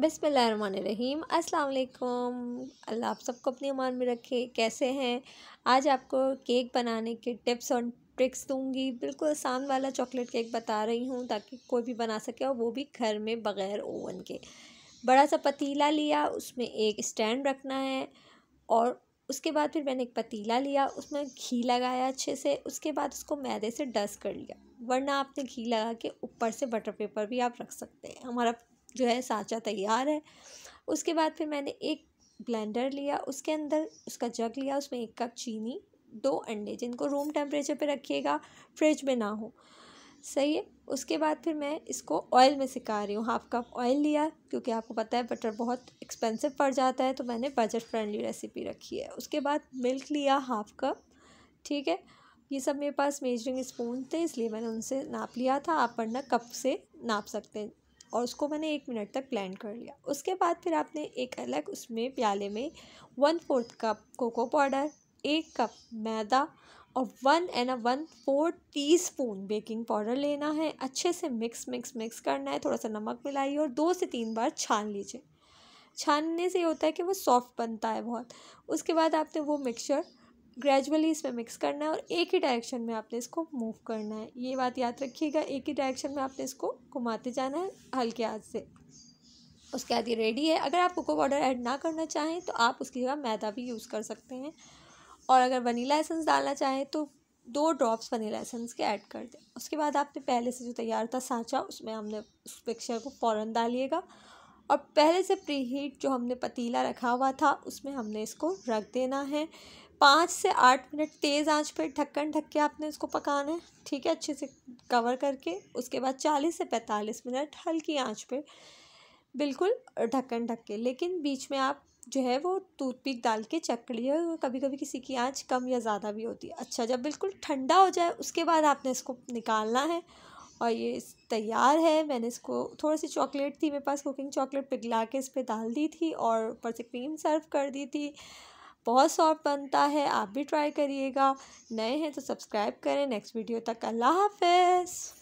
बिसमीम अस्सलाम अल्लाह आप सबको अपने अमान में रखे कैसे हैं आज आपको केक बनाने के टिप्स और ट्रिक्स दूंगी बिल्कुल आसान वाला चॉकलेट केक बता रही हूँ ताकि कोई भी बना सके और वो भी घर में बग़ैर ओवन के बड़ा सा पतीला लिया उसमें एक स्टैंड रखना है और उसके बाद फिर मैंने एक पतीला लिया उसमें घी लगाया अच्छे से उसके बाद उसको मैदे से डस्ट कर लिया वरना आपने घी लगा के ऊपर से बटर पेपर भी आप रख सकते हैं हमारा जो है साँचा तैयार है उसके बाद फिर मैंने एक ब्लेंडर लिया उसके अंदर उसका जग लिया उसमें एक कप चीनी दो अंडे जिनको रूम टेम्परेचर पे रखिएगा फ्रिज में ना हो सही है उसके बाद फिर मैं इसको ऑयल में सिखा रही हूँ हाफ कप ऑयल लिया क्योंकि आपको पता है बटर बहुत एक्सपेंसिव पड़ जाता है तो मैंने बजट फ्रेंडली रेसिपी रखी है उसके बाद मिल्क लिया हाफ कप ठीक है ये सब मेरे पास मेजरिंग स्पून थे इसलिए मैंने उनसे नाप लिया था आप वरना कप से नाप सकते हैं और उसको मैंने एक मिनट तक ब्लेंड कर लिया उसके बाद फिर आपने एक अलग उसमें प्याले में one fourth cup cocoa powder एक कप मैदा और one and one four teaspoon baking powder लेना है अच्छे से मिक्स मिक्स मिक्स करना है थोड़ा सा नमक मिलाइए और दो से तीन बार छान लीजिए छानने से ये होता है कि वो सॉफ्ट बनता है बहुत उसके बाद आपने वो मिक्सचर ग्रेजुअली इसमें मिक्स करना है और एक ही डायरेक्शन में आपने इसको मूव करना है ये बात याद रखिएगा एक ही डायरेक्शन में आपने इसको घुमाते जाना है हल्के हाथ से उसके बाद ये रेडी है अगर आप कोको पाउडर ऐड ना करना चाहें तो आप उसकी जगह मैदा भी यूज़ कर सकते हैं और अगर वनीला एसेंस डालना चाहें तो दो ड्रॉप्स वनीला एसेंस के ऐड कर दें उसके बाद आपने पहले से जो तैयार था सांचा उसमें हमने उस पिक्चर को फ़ौर डालिएगा और पहले से प्री हीट जो हमने पतीला रखा हुआ था उसमें हमने इसको रख देना है पाँच से आठ मिनट तेज़ आंच पे ढक्कन ढक के आपने इसको पकाना है ठीक है अच्छे से कवर करके उसके बाद चालीस से पैंतालीस मिनट हल्की आंच पे बिल्कुल ढक्कन ढक के लेकिन बीच में आप जो है वो टूथपिक डाल के चेक करिए कभी कभी किसी की आँच कम या ज़्यादा भी होती है अच्छा जब बिल्कुल ठंडा हो जाए उसके बाद आपने इसको निकालना है और ये तैयार है मैंने इसको थोड़ी सी चॉकलेट थी मेरे पास कुकिंग चॉकलेट पिघला के इस पर डाल दी थी और ऊपर से क्रीम सर्व कर दी थी बहुत सॉफ्ट बनता है आप भी ट्राई करिएगा नए हैं तो सब्सक्राइब करें नेक्स्ट वीडियो तक अल्लाह हाफ